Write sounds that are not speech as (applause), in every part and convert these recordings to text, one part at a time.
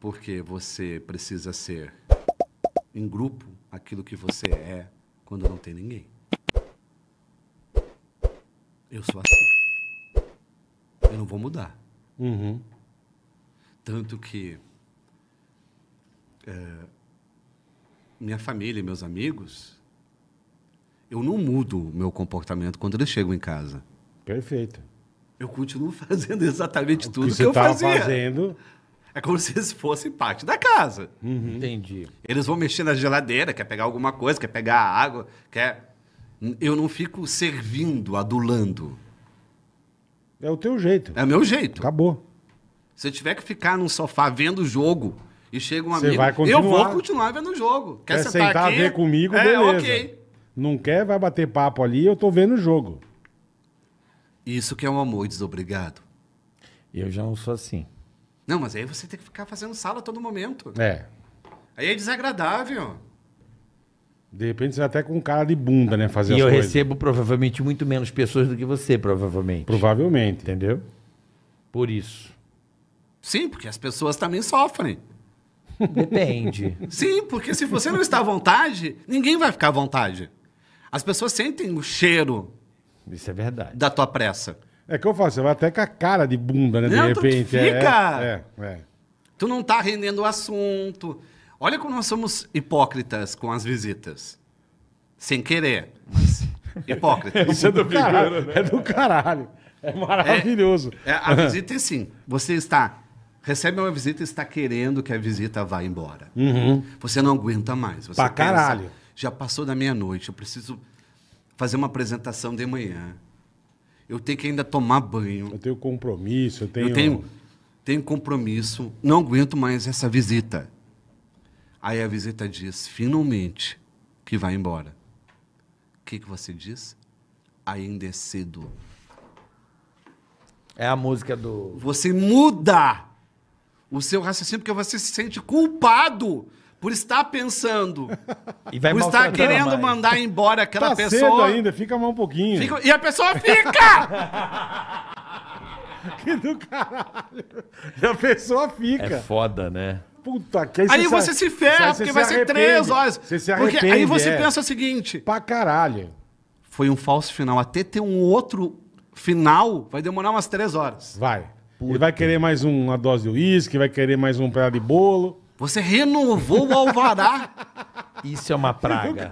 porque você precisa ser em grupo aquilo que você é quando não tem ninguém. Eu sou assim. Eu não vou mudar. Uhum. Tanto que é, minha família, meus amigos, eu não mudo o meu comportamento quando eles chegam em casa. Perfeito. Eu continuo (laughs) fazendo exatamente tudo que, que eu fazia. fazendo é como (laughs) se eles fossem parte da casa. Uhum. Entendi. Eles vão mexer na geladeira, quer pegar alguma coisa, quer pegar água, quer. Eu não fico servindo, adulando. É o teu jeito. É o meu jeito. Acabou. Se eu tiver que ficar num sofá vendo o jogo e chega um Você amigo, vai continuar. eu vou continuar vendo o jogo. Quer, quer sentar, sentar aqui? ver comigo, é, beleza. ok. Não quer, vai bater papo ali, eu tô vendo o jogo. Isso que é um amor desobrigado. Eu já não sou assim. Não, mas aí você tem que ficar fazendo sala a todo momento. É. Aí é desagradável. De repente você é até com cara de bunda, né? Fazer e eu coisas. recebo provavelmente muito menos pessoas do que você, provavelmente. Provavelmente. Entendeu? Por isso. Sim, porque as pessoas também sofrem. Depende. (laughs) Sim, porque se você não está à vontade, ninguém vai ficar à vontade. As pessoas sentem o cheiro. Isso é verdade. Da tua pressa. É que eu falo, você vai até com a cara de bunda, né? De não, repente. Tu é, fica. É, é, é. Tu não tá rendendo o assunto. Olha como nós somos hipócritas com as visitas. Sem querer, mas (laughs) hipócritas. É Isso é do, caralho, né? É do caralho. É maravilhoso. É, é a visita é assim. Você está recebe uma visita e está querendo que a visita vá embora. Uhum. Você não aguenta mais. Você pra pensa, caralho. Já passou da meia-noite, eu preciso fazer uma apresentação de manhã eu tenho que ainda tomar banho. Eu tenho compromisso, eu tenho. Eu tenho, tenho compromisso, não aguento mais essa visita. Aí a visita diz, finalmente, que vai embora. O que, que você diz? Ainda é cedo. É a música do. Você muda o seu raciocínio porque você se sente culpado por estar pensando, (laughs) e vai por estar querendo mais. mandar embora tá aquela tá pessoa. Cedo ainda, fica mais um pouquinho. Fica, e a pessoa (laughs) fica! (laughs) que do caralho. E a pessoa fica. É foda, né? Puta que aí, aí você, se ferra, porque vai ser três horas. Você se arrepende. Porque aí você é. pensa o seguinte: pra caralho. Foi um falso final. Até ter um outro final, vai demorar umas três horas. Vai. Puta. Ele vai querer mais uma dose de uísque, vai querer mais um pedaço de bolo. Você renovou o alvará. Isso é uma praga.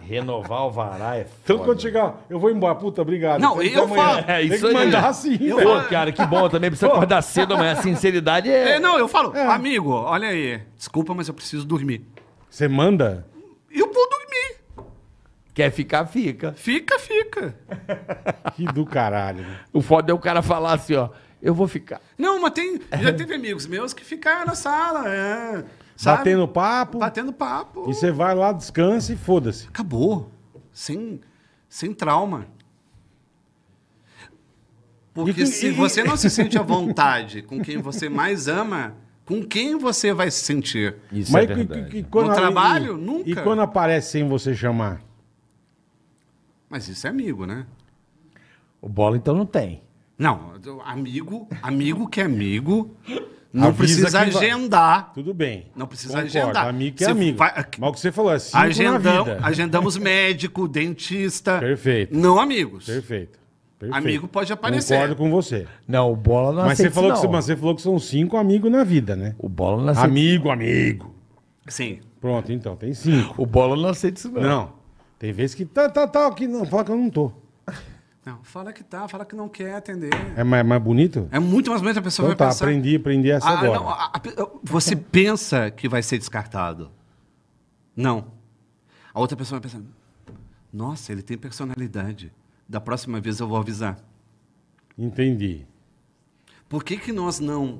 Renovar o alvará é então, foda. Então, quando chegar, eu vou embora. Puta, obrigado. Não, eu falo. É, isso Tem que aí. mandar assim, eu cara, que bom também. Precisa acordar cedo amanhã. A sinceridade é... é... Não, eu falo. É. Amigo, olha aí. Desculpa, mas eu preciso dormir. Você manda? Eu vou dormir. Quer ficar, fica. Fica, fica. (laughs) Que do caralho. Né? O foda é o cara falar assim, ó eu vou ficar. Não, mas tem, é. já teve amigos meus que ficaram na sala. É, sabe? Batendo papo. Batendo papo. E você vai lá, descansa e foda-se. Acabou. Sem, sem trauma. Porque e, se e, você não se (laughs) sente à vontade com quem você mais ama, com quem você vai se sentir? Isso Mas é verdade. E, quando, no trabalho, nunca. E quando aparece sem você chamar? Mas isso é amigo, né? O bola então não tem. Não, amigo, amigo que é amigo. Não Avisa precisa vai. agendar. Tudo bem. Não precisa Concordo, agendar. Amigo que é amigo. fa- Mas o que você falou é cinco na vida. agendamos médico, dentista. Perfeito. Não amigos. Perfeito. Perfeito. Amigo pode aparecer. Concordo com você. Não, o Bola não Mas aceita você, falou que, você- mas você falou que são cinco amigos na vida, né? O Bola não aceita Amigo, amigo. Sim. Pronto, então, tem cinco. O Bola não aceita isso, não. Não. Tem vezes que tá, tá, tá, que não, fala que eu não tô. Não, fala que tá, fala que não quer atender. É mais, é mais bonito? É muito mais bonito, a pessoa então vai tá, pensar... aprendi, aprendi essa ah, ah agora. Não, a, a, você (laughs) pensa que vai ser descartado. Não. A outra pessoa vai pensar, nossa, ele tem personalidade. Da próxima vez eu vou avisar. Entendi. Por que, que nós não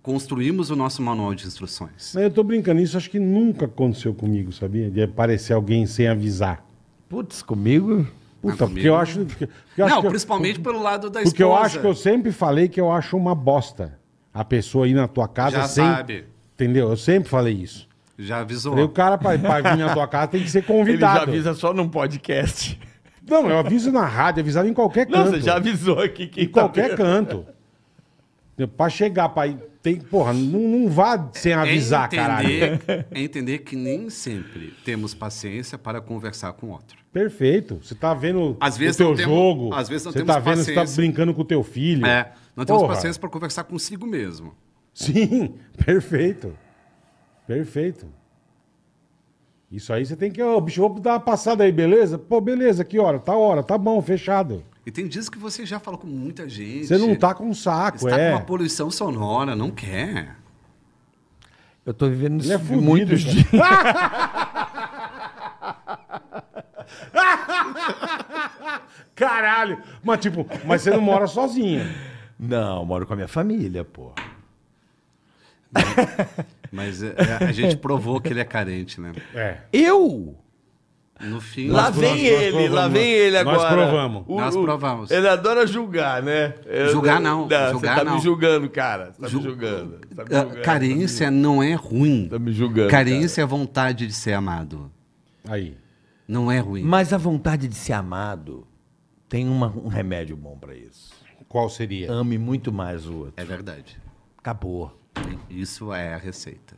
construímos o nosso manual de instruções? Não, eu estou brincando, isso acho que nunca aconteceu comigo, sabia? De aparecer alguém sem avisar. Putz, comigo... Puta, tá porque eu acho. Porque, porque não, acho principalmente eu, pelo lado da porque esposa. Porque eu acho que eu sempre falei que eu acho uma bosta a pessoa ir na tua casa Já sem. Sabe. Entendeu? Eu sempre falei isso. Já avisou. Falei, o cara, para vir na tua casa, tem que ser convidado. (laughs) Ele já avisa só num podcast. Não, eu aviso na rádio, avisava em qualquer canto. Não, você já avisou aqui. Em tá qualquer vendo? canto. Pra chegar, pra ir, tem, porra, não, não vá sem é avisar, é entender, caralho. É entender que nem sempre temos paciência para conversar com outro. Perfeito. Você tá vendo às vezes o teu jogo. às vezes não você temos tá vendo, paciência. Você tá brincando com o teu filho. É, não temos porra. paciência para conversar consigo mesmo. Sim, (laughs) perfeito. Perfeito. Isso aí você tem que. Ô, oh, bicho, vou dar uma passada aí, beleza? Pô, beleza, que hora? Tá hora, tá bom, fechado. E tem dias que você já falou com muita gente. Você não tá está com um saco, está é. Está com uma poluição sonora, não quer. Eu estou vivendo isso é muitos dias. (laughs) Caralho! Mas tipo, mas você não mora sozinha. Não, moro com a minha família, pô. Mas, a, é, é, a, gente provou que ele é carente, né? É. Eu? No fim, lá vem ele, lá vem ele agora. Nós provamos. O, nós provamos. Ele adora julgar, né? Eu, julgar não. não julgar você tá não. me julgando, cara. Você tá Ju... me julgando. Tá me ah, julgando carência tá me... não é ruim. Tá me julgando. Carência cara. é vontade de ser amado. Aí. Não é ruim. Mas a vontade de ser amado tem uma, um remédio bom para isso. Qual seria? Ame muito mais o outro. É verdade. Acabou. Isso é a receita.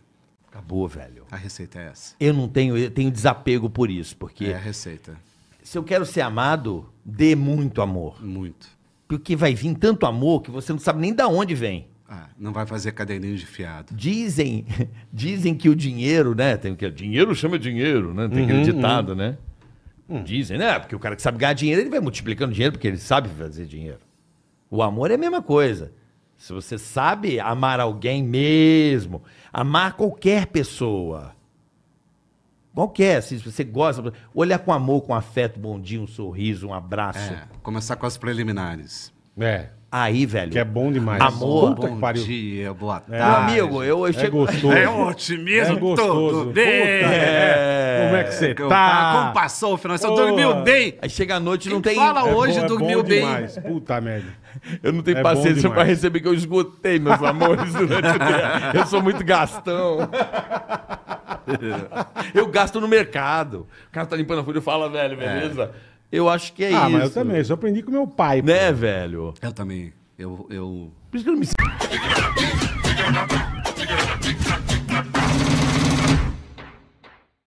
Acabou, velho. A receita é essa. Eu não tenho, eu tenho desapego por isso, porque. É a receita. Se eu quero ser amado, dê muito amor. Muito. Porque vai vir tanto amor que você não sabe nem de onde vem. Ah, não vai fazer caderninho de fiado. Dizem, (laughs) dizem que o dinheiro, né? Tem que dinheiro chama dinheiro, né? Tem uhum, aquele ditado, uhum. né? Dizem, né? Porque o cara que sabe ganhar dinheiro, ele vai multiplicando dinheiro porque ele sabe fazer dinheiro. O amor é a mesma coisa. Se você sabe amar alguém mesmo, amar qualquer pessoa. Qualquer, assim, se você gosta, olhar com amor, com afeto, bom dia, um sorriso, um abraço. É, começar com as preliminares. É. Aí, velho. Que é bom demais. Amor. Puta bom dia, boa tarde. É. Meu amigo, eu, hoje é chego... É É um otimismo, é gostoso. bem. É. Como é que você tá? tá? Como passou o final? Você dormiu bem. Aí chega a noite, e não tem... fala é hoje, bom, é dormiu bem. Demais. Puta merda. (laughs) Eu não tenho paciência pra receber que eu esgotei, meus amores, Eu sou muito gastão. (laughs) eu gasto no mercado. O cara tá limpando a folha e fala, ah, velho, beleza? É. Eu acho que é ah, isso. Ah, mas eu também. Isso eu aprendi com meu pai. Né, pô. velho? Eu também. Eu, eu... Por isso que eu não me... (laughs)